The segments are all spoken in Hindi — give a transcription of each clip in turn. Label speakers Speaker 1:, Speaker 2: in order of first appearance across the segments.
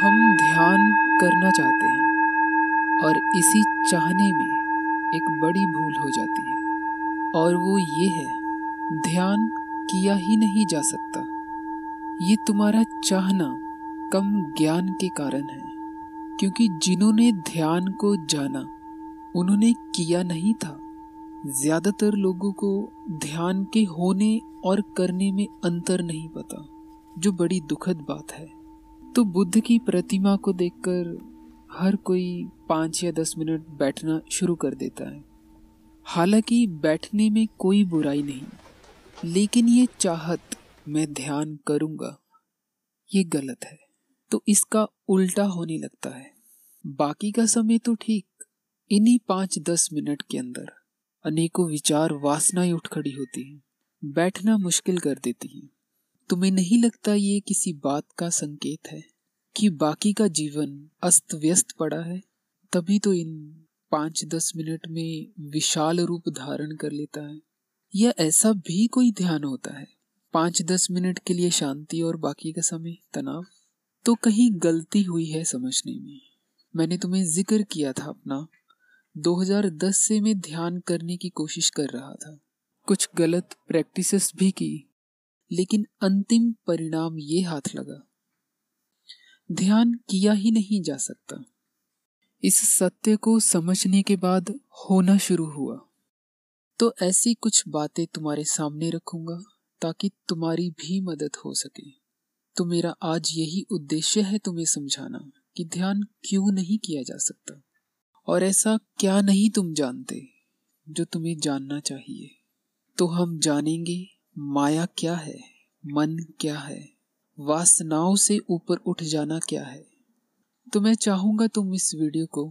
Speaker 1: हम ध्यान करना चाहते हैं और इसी चाहने में एक बड़ी भूल हो जाती है और वो ये है ध्यान किया ही नहीं जा सकता ये तुम्हारा चाहना कम ज्ञान के कारण है क्योंकि जिन्होंने ध्यान को जाना उन्होंने किया नहीं था ज़्यादातर लोगों को ध्यान के होने और करने में अंतर नहीं पता जो बड़ी दुखद बात है तो बुद्ध की प्रतिमा को देखकर हर कोई पाँच या दस मिनट बैठना शुरू कर देता है हालांकि बैठने में कोई बुराई नहीं लेकिन ये चाहत मैं ध्यान करूँगा ये गलत है तो इसका उल्टा होने लगता है बाकी का समय तो ठीक इन्हीं पाँच दस मिनट के अंदर अनेकों विचार वासनाएं उठ खड़ी होती हैं बैठना मुश्किल कर देती हैं तुम्हें नहीं लगता ये किसी बात का संकेत है कि बाकी का जीवन अस्त व्यस्त पड़ा है तभी तो इन पांच दस मिनट में विशाल रूप धारण कर लेता है या ऐसा भी कोई ध्यान होता है पाँच दस मिनट के लिए शांति और बाकी का समय तनाव तो कहीं गलती हुई है समझने में मैंने तुम्हें जिक्र किया था अपना 2010 से मैं ध्यान करने की कोशिश कर रहा था कुछ गलत प्रैक्टिसेस भी की लेकिन अंतिम परिणाम ये हाथ लगा ध्यान किया ही नहीं जा सकता इस सत्य को समझने के बाद होना शुरू हुआ तो ऐसी कुछ बातें तुम्हारे सामने रखूंगा ताकि तुम्हारी भी मदद हो सके तो मेरा आज यही उद्देश्य है तुम्हें समझाना कि ध्यान क्यों नहीं किया जा सकता और ऐसा क्या नहीं तुम जानते जो तुम्हें जानना चाहिए तो हम जानेंगे माया क्या है मन क्या है वासनाओं से ऊपर उठ जाना क्या है तो मैं चाहूंगा तुम इस वीडियो को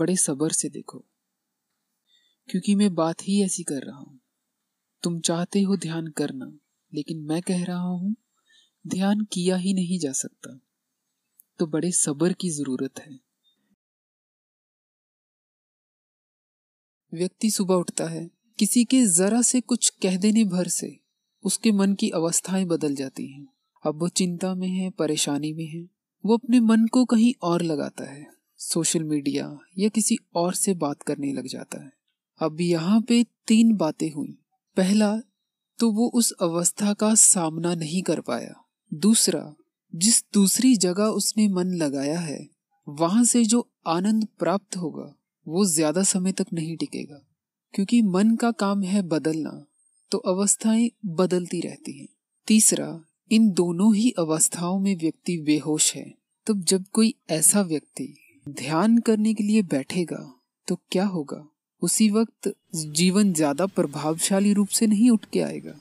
Speaker 1: बड़े सबर से देखो क्योंकि मैं बात ही ऐसी कर रहा हूं तुम चाहते हो ध्यान करना लेकिन मैं कह रहा हूं ध्यान किया ही नहीं जा सकता तो बड़े सबर की ज़रूरत है व्यक्ति सुबह उठता है किसी के ज़रा से कुछ कह देने भर से उसके मन की अवस्थाएं बदल जाती हैं अब वो चिंता में है परेशानी में है वो अपने मन को कहीं और लगाता है सोशल मीडिया या किसी और से बात करने लग जाता है अब यहाँ पे तीन बातें हुई पहला तो वो उस अवस्था का सामना नहीं कर पाया दूसरा जिस दूसरी जगह उसने मन लगाया है वहां से जो आनंद प्राप्त होगा वो ज्यादा समय तक नहीं टिकेगा क्योंकि मन का काम है बदलना तो अवस्थाएं बदलती रहती हैं तीसरा इन दोनों ही अवस्थाओं में व्यक्ति बेहोश है तब जब कोई ऐसा व्यक्ति ध्यान करने के लिए बैठेगा तो क्या होगा उसी वक्त जीवन ज्यादा प्रभावशाली रूप से नहीं उठ के आएगा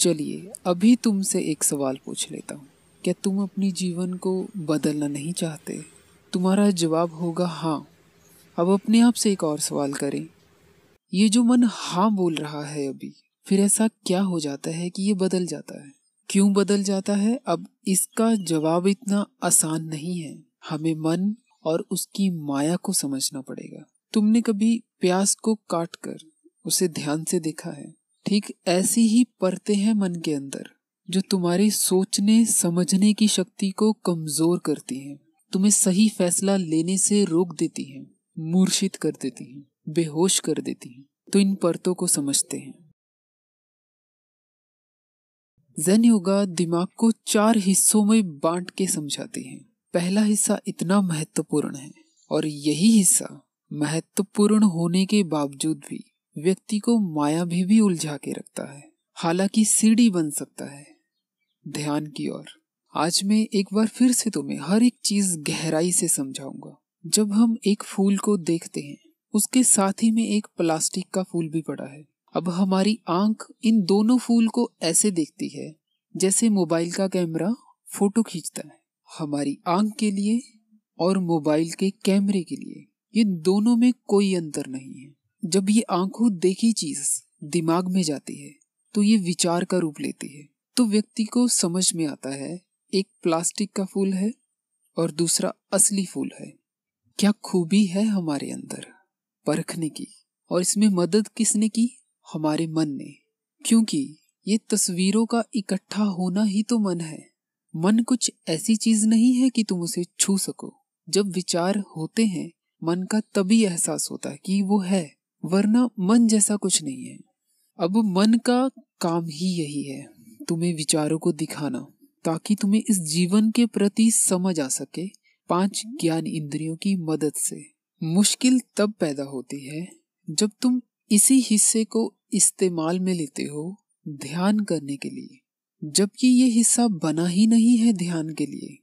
Speaker 1: चलिए अभी तुमसे एक सवाल पूछ लेता हूँ क्या तुम अपने जीवन को बदलना नहीं चाहते तुम्हारा जवाब होगा हाँ अब अपने आप से एक और सवाल करें ये जो मन हाँ बोल रहा है अभी फिर ऐसा क्या हो जाता है कि ये बदल जाता है क्यों बदल जाता है अब इसका जवाब इतना आसान नहीं है हमें मन और उसकी माया को समझना पड़ेगा तुमने कभी प्यास को काट कर उसे ध्यान से देखा है ठीक ऐसी ही परते हैं मन के अंदर जो तुम्हारी सोचने समझने की शक्ति को कमजोर करती हैं तुम्हें सही फैसला लेने से रोक देती हैं मूर्छित कर देती हैं बेहोश कर देती हैं तो इन परतों को समझते हैं जन योगा दिमाग को चार हिस्सों में बांट के समझाते हैं पहला हिस्सा इतना महत्वपूर्ण है और यही हिस्सा महत्वपूर्ण होने के बावजूद भी व्यक्ति को माया भी, भी उलझा के रखता है हालांकि सीढ़ी बन सकता है ध्यान की ओर आज मैं एक बार फिर से तुम्हें हर एक चीज गहराई से समझाऊंगा जब हम एक फूल को देखते हैं उसके साथ ही में एक प्लास्टिक का फूल भी पड़ा है अब हमारी आंख इन दोनों फूल को ऐसे देखती है जैसे मोबाइल का कैमरा फोटो खींचता है हमारी आंख के लिए और मोबाइल के कैमरे के लिए ये दोनों में कोई अंतर नहीं है जब ये आंखों देखी चीज दिमाग में जाती है तो ये विचार का रूप लेती है तो व्यक्ति को समझ में आता है एक प्लास्टिक का फूल है और दूसरा असली फूल है क्या खूबी है हमारे अंदर परखने की और इसमें मदद किसने की हमारे मन ने क्योंकि ये तस्वीरों का इकट्ठा होना ही तो मन है मन कुछ ऐसी चीज नहीं है कि तुम उसे छू सको जब विचार होते हैं मन का तभी एहसास होता है कि वो है वरना मन जैसा कुछ नहीं है अब मन का काम ही यही है तुम्हें विचारों को दिखाना ताकि तुम्हें इस जीवन के प्रति समझ आ सके पांच ज्ञान इंद्रियों की मदद से मुश्किल तब पैदा होती है जब तुम इसी हिस्से को इस्तेमाल में लेते हो ध्यान करने के लिए जबकि ये हिस्सा बना ही नहीं है ध्यान के लिए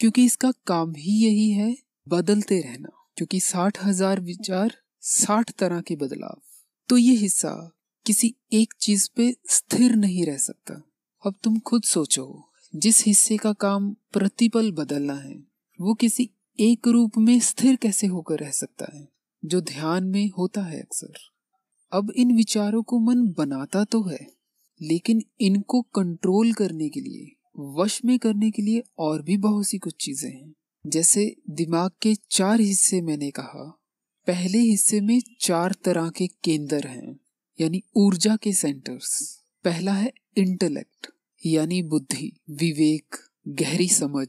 Speaker 1: क्योंकि इसका काम ही यही है बदलते रहना क्योंकि साठ हजार विचार साठ तरह के बदलाव तो ये हिस्सा किसी एक चीज पे स्थिर नहीं रह सकता अब तुम खुद सोचो जिस हिस्से का काम प्रतिपल बदलना है वो किसी एक रूप में स्थिर कैसे होकर रह सकता है जो ध्यान में होता है अक्सर अब इन विचारों को मन बनाता तो है लेकिन इनको कंट्रोल करने के लिए वश में करने के लिए और भी बहुत सी कुछ चीज़ें हैं जैसे दिमाग के चार हिस्से मैंने कहा पहले हिस्से में चार तरह के केंद्र हैं यानी ऊर्जा के सेंटर्स पहला है इंटेलेक्ट यानी बुद्धि विवेक गहरी समझ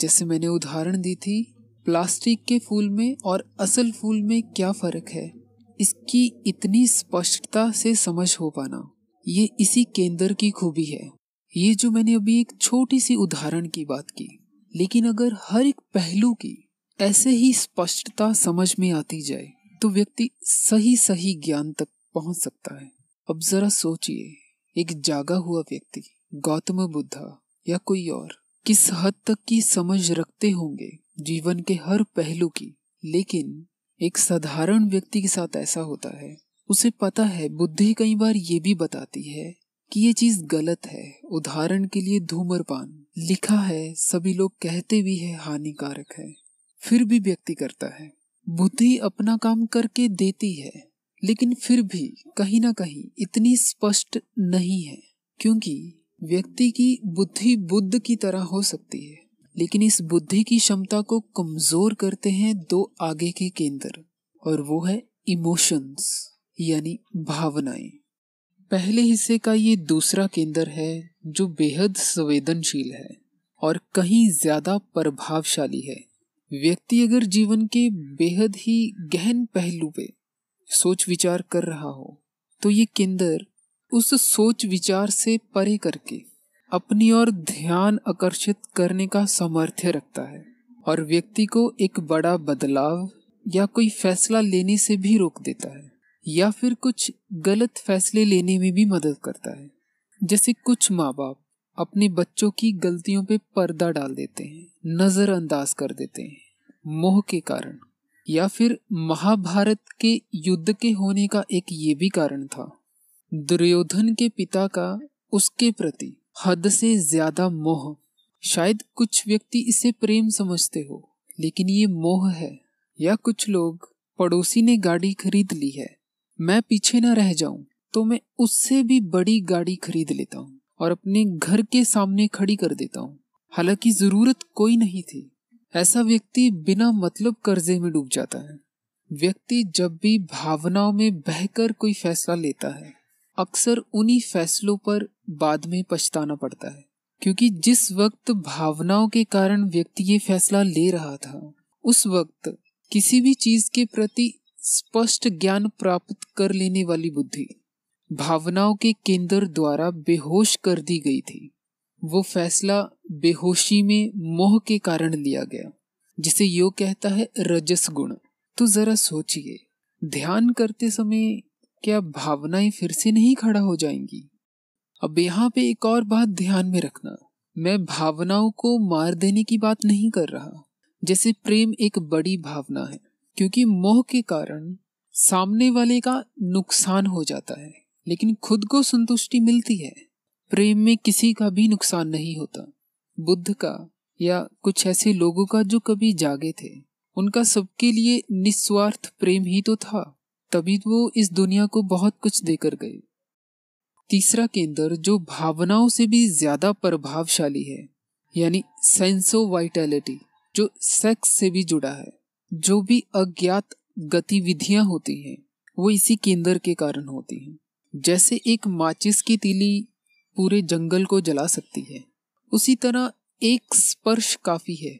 Speaker 1: जैसे मैंने उदाहरण दी थी प्लास्टिक के फूल में और असल फूल में क्या फ़र्क है इसकी इतनी स्पष्टता से समझ हो पाना ये इसी केंद्र की खूबी है ये जो मैंने अभी एक छोटी सी उदाहरण की बात की लेकिन अगर हर एक पहलू की ऐसे ही स्पष्टता समझ में आती जाए तो व्यक्ति सही सही ज्ञान तक पहुंच सकता है अब जरा सोचिए एक जागा हुआ व्यक्ति गौतम बुद्धा या कोई और किस हद तक की समझ रखते होंगे जीवन के हर पहलू की लेकिन एक साधारण व्यक्ति के साथ ऐसा होता है उसे पता है बुद्धि कई बार ये भी बताती है कि ये चीज गलत है उदाहरण के लिए धूम्रपान लिखा है सभी लोग कहते भी है हानिकारक है फिर भी व्यक्ति करता है बुद्धि अपना काम करके देती है लेकिन फिर भी कहीं ना कहीं इतनी स्पष्ट नहीं है क्योंकि व्यक्ति की बुद्धि बुद्ध की तरह हो सकती है लेकिन इस बुद्धि की क्षमता को कमजोर करते हैं दो आगे के केंद्र और वो है इमोशंस यानी भावनाएं पहले हिस्से का ये दूसरा केंद्र है जो बेहद संवेदनशील है और कहीं ज्यादा प्रभावशाली है व्यक्ति अगर जीवन के बेहद ही गहन पहलू पे सोच विचार कर रहा हो तो ये केंद्र उस सोच विचार से परे करके अपनी ओर ध्यान आकर्षित करने का सामर्थ्य रखता है और व्यक्ति को एक बड़ा बदलाव या कोई फैसला लेने से भी रोक देता है या फिर कुछ गलत फैसले लेने में भी मदद करता है जैसे कुछ माँ बाप अपने बच्चों की गलतियों पे पर्दा डाल देते हैं नज़रअंदाज कर देते हैं मोह के कारण या फिर महाभारत के युद्ध के होने का एक ये भी कारण था दुर्योधन के पिता का उसके प्रति हद से ज्यादा मोह शायद कुछ व्यक्ति इसे प्रेम समझते हो लेकिन ये मोह है या कुछ लोग पड़ोसी ने गाड़ी खरीद ली है मैं पीछे ना रह जाऊं तो मैं उससे भी बड़ी गाड़ी खरीद लेता हूं और अपने घर के सामने खड़ी कर देता हूं हालांकि जरूरत कोई नहीं थी ऐसा व्यक्ति बिना मतलब कर्जे में डूब जाता है व्यक्ति जब भी भावनाओं में बहकर कोई फैसला लेता है अक्सर उन्हीं फैसलों पर बाद में पछताना पड़ता है क्योंकि जिस वक्त भावनाओं के कारण व्यक्ति ये फैसला ले रहा था उस वक्त किसी भी चीज के प्रति स्पष्ट ज्ञान प्राप्त कर लेने वाली बुद्धि भावनाओं के केंद्र द्वारा बेहोश कर दी गई थी वो फैसला बेहोशी में मोह के कारण लिया गया जिसे योग कहता है रजस गुण तो जरा सोचिए ध्यान करते समय क्या भावनाएं फिर से नहीं खड़ा हो जाएंगी अब यहाँ पे एक और बात ध्यान में रखना मैं भावनाओं को मार देने की बात नहीं कर रहा जैसे प्रेम एक बड़ी भावना है क्योंकि मोह के कारण सामने वाले का नुकसान हो जाता है लेकिन खुद को संतुष्टि मिलती है प्रेम में किसी का भी नुकसान नहीं होता बुद्ध का या कुछ ऐसे लोगों का जो कभी जागे थे उनका सबके लिए निस्वार्थ प्रेम ही तो था तभी तो वो इस दुनिया को बहुत कुछ देकर गए तीसरा केंद्र जो भावनाओं से भी ज्यादा प्रभावशाली है यानी सेंसो वाइटैलिटी जो सेक्स से भी जुड़ा है जो भी अज्ञात गतिविधियां होती हैं वो इसी केंद्र के कारण होती हैं जैसे एक माचिस की तीली पूरे जंगल को जला सकती है उसी तरह एक स्पर्श काफी है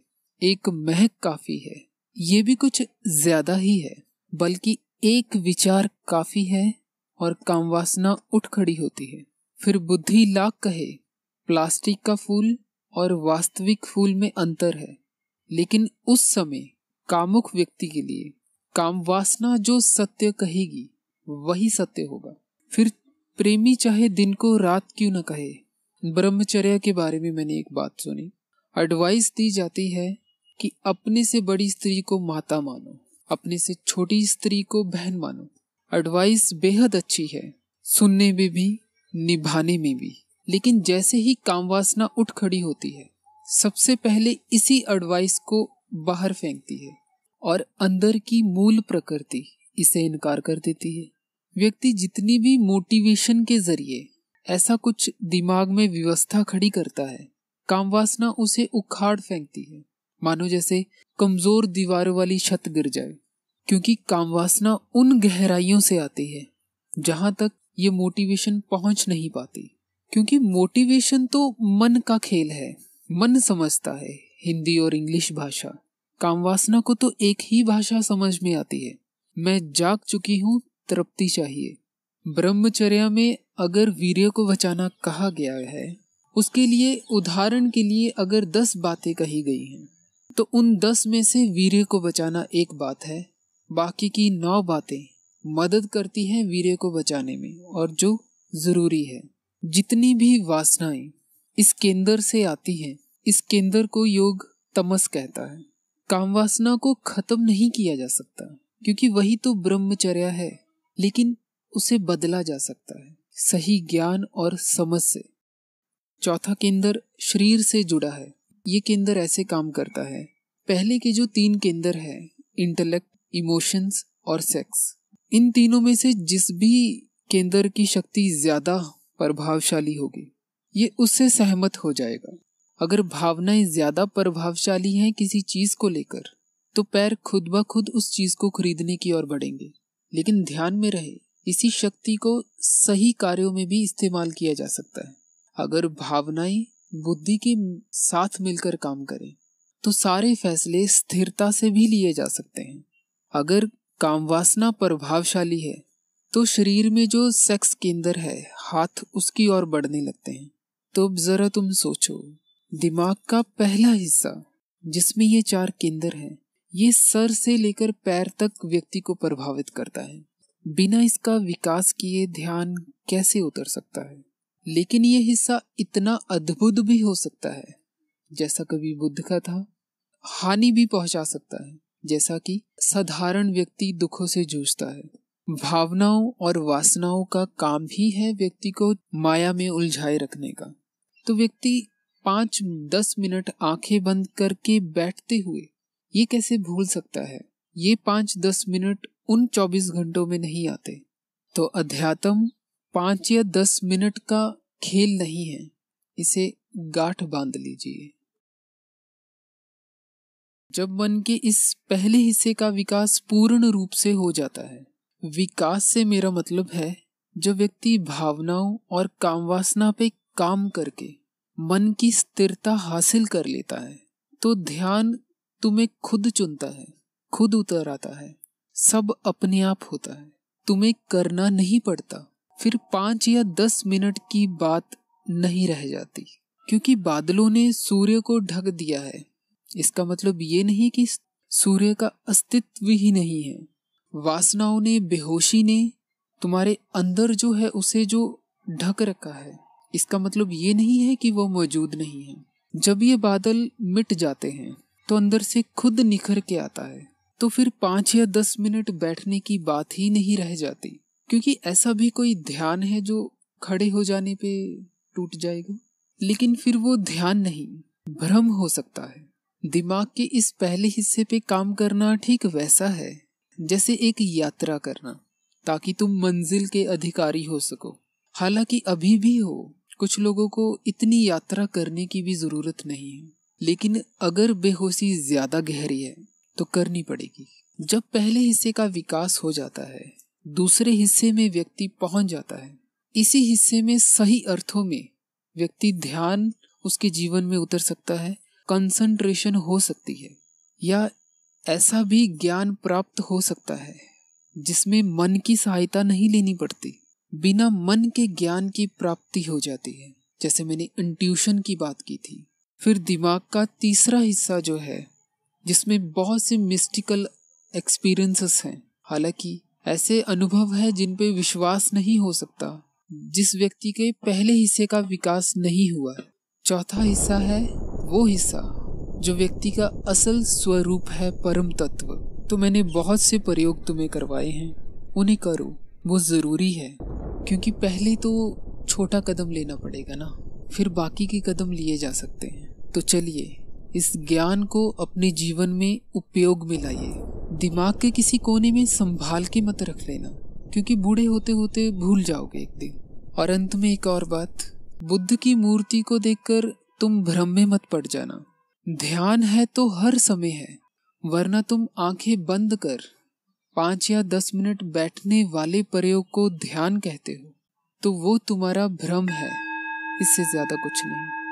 Speaker 1: एक महक काफी है ये भी कुछ ज्यादा ही है बल्कि एक विचार काफी है और कामवासना उठ खड़ी होती है फिर बुद्धि लाख कहे प्लास्टिक का फूल और वास्तविक फूल में अंतर है लेकिन उस समय कामुक व्यक्ति के लिए कामवासना जो सत्य कहेगी वही सत्य होगा फिर प्रेमी चाहे दिन को रात क्यों न कहे ब्रह्मचर्य के बारे में मैंने एक बात सुनी एडवाइस दी जाती है कि अपने से बड़ी स्त्री को माता मानो अपने से छोटी स्त्री को बहन मानो एडवाइस बेहद अच्छी है सुनने में भी निभाने में भी लेकिन जैसे ही कामवासना उठ खड़ी होती है सबसे पहले इसी एडवाइस को बाहर फेंकती है और अंदर की मूल प्रकृति इसे इनकार कर देती है व्यक्ति जितनी भी मोटिवेशन के जरिए ऐसा कुछ दिमाग में व्यवस्था खड़ी करता है कामवासना उसे उखाड़ फेंकती है मानो जैसे कमजोर दीवारों वाली छत गिर जाए क्योंकि कामवासना उन गहराइयों से आती है जहां तक ये मोटिवेशन पहुंच नहीं पाती क्योंकि मोटिवेशन तो मन का खेल है मन समझता है हिंदी और इंग्लिश भाषा कामवासना को तो एक ही भाषा समझ में आती है मैं जाग चुकी हूँ तृप्ति चाहिए ब्रह्मचर्या में अगर वीर्य को बचाना कहा गया है उसके लिए उदाहरण के लिए अगर दस बातें कही गई हैं तो उन दस में से वीर्य को बचाना एक बात है बाकी की नौ बातें मदद करती हैं वीर्य को बचाने में और जो जरूरी है जितनी भी वासनाएं इस केंद्र से आती हैं इस केंद्र को योग तमस कहता है काम वासना को खत्म नहीं किया जा सकता क्योंकि वही तो ब्रह्मचर्या है लेकिन उसे बदला जा सकता है सही ज्ञान और समझ से चौथा केंद्र शरीर से जुड़ा है ये केंद्र ऐसे काम करता है पहले के जो तीन केंद्र है इंटेलेक्ट इमोशंस और सेक्स इन तीनों में से जिस भी केंद्र की शक्ति ज्यादा प्रभावशाली होगी ये उससे सहमत हो जाएगा अगर भावनाएं ज्यादा प्रभावशाली हैं किसी चीज को लेकर तो पैर खुद ब खुद उस चीज को खरीदने की ओर बढ़ेंगे लेकिन ध्यान में रहे इसी शक्ति को सही कार्यों में भी इस्तेमाल किया जा सकता है अगर भावनाएं बुद्धि के साथ मिलकर काम करें तो सारे फैसले स्थिरता से भी लिए जा सकते हैं अगर कामवासना प्रभावशाली है तो शरीर में जो सेक्स केंद्र है हाथ उसकी ओर बढ़ने लगते हैं तो जरा तुम सोचो दिमाग का पहला हिस्सा जिसमें ये चार केंद्र हैं ये सर से लेकर पैर तक व्यक्ति को प्रभावित करता है बिना इसका विकास किए ध्यान कैसे उतर सकता है लेकिन ये हिस्सा इतना अद्भुत भी हो सकता है जैसा कभी बुद्ध का था हानि भी पहुंचा सकता है जैसा कि साधारण व्यक्ति दुखों से जूझता है भावनाओं और वासनाओं का काम भी है व्यक्ति को माया में उलझाए रखने का तो व्यक्ति पांच दस मिनट आंखें बंद करके बैठते हुए ये कैसे भूल सकता है ये पांच दस मिनट उन चौबीस घंटों में नहीं आते तो अध्यात्म पांच या दस मिनट का खेल नहीं है इसे गाठ बांध लीजिए जब मन के इस पहले हिस्से का विकास पूर्ण रूप से हो जाता है विकास से मेरा मतलब है जब व्यक्ति भावनाओं और कामवासना पे काम करके मन की स्थिरता हासिल कर लेता है तो ध्यान तुम्हें खुद चुनता है खुद उतर आता है सब अपने आप होता है तुम्हें करना नहीं पड़ता फिर पांच या दस मिनट की बात नहीं रह जाती क्योंकि बादलों ने सूर्य को ढक दिया है इसका मतलब ये नहीं कि सूर्य का अस्तित्व ही नहीं है वासनाओं ने बेहोशी ने तुम्हारे अंदर जो है उसे जो ढक रखा है इसका मतलब ये नहीं है कि वो मौजूद नहीं है जब ये बादल मिट जाते हैं तो अंदर से खुद निखर के आता है तो फिर पांच या दस मिनट बैठने की बात ही नहीं रह जाती क्योंकि ऐसा भी कोई ध्यान है जो खड़े हो जाने पे टूट जाएगा लेकिन फिर वो ध्यान नहीं भ्रम हो सकता है दिमाग के इस पहले हिस्से पे काम करना ठीक वैसा है जैसे एक यात्रा करना ताकि तुम मंजिल के अधिकारी हो सको हालांकि अभी भी हो कुछ लोगों को इतनी यात्रा करने की भी जरूरत नहीं है लेकिन अगर बेहोशी ज्यादा गहरी है तो करनी पड़ेगी जब पहले हिस्से का विकास हो जाता है दूसरे हिस्से में व्यक्ति पहुंच जाता है इसी हिस्से में सही अर्थों में व्यक्ति ध्यान उसके जीवन में उतर सकता है कंसंट्रेशन हो सकती है या ऐसा भी ज्ञान प्राप्त हो सकता है जिसमें मन की सहायता नहीं लेनी पड़ती बिना मन के ज्ञान की प्राप्ति हो जाती है जैसे मैंने इंट्यूशन की बात की थी फिर दिमाग का तीसरा हिस्सा जो है जिसमें बहुत से मिस्टिकल एक्सपीरियंसेस हैं हालांकि ऐसे अनुभव है जिन पे विश्वास नहीं हो सकता जिस व्यक्ति के पहले हिस्से का विकास नहीं हुआ है चौथा हिस्सा है वो हिस्सा जो व्यक्ति का असल स्वरूप है परम तत्व तो मैंने बहुत से प्रयोग तुम्हें करवाए हैं उन्हें करो वो ज़रूरी है क्योंकि पहले तो छोटा कदम लेना पड़ेगा ना फिर बाकी के कदम लिए जा सकते हैं तो चलिए इस ज्ञान को अपने जीवन में उपयोग में लाइए दिमाग के किसी कोने में संभाल के मत रख लेना क्योंकि बूढ़े होते होते भूल जाओगे एक दिन और अंत में एक और बात बुद्ध की मूर्ति को देखकर तुम भ्रम में मत पड़ जाना ध्यान है तो हर समय है वरना तुम आंखें बंद कर पांच या दस मिनट बैठने वाले प्रयोग को ध्यान कहते हो तो वो तुम्हारा भ्रम है इससे ज़्यादा कुछ नहीं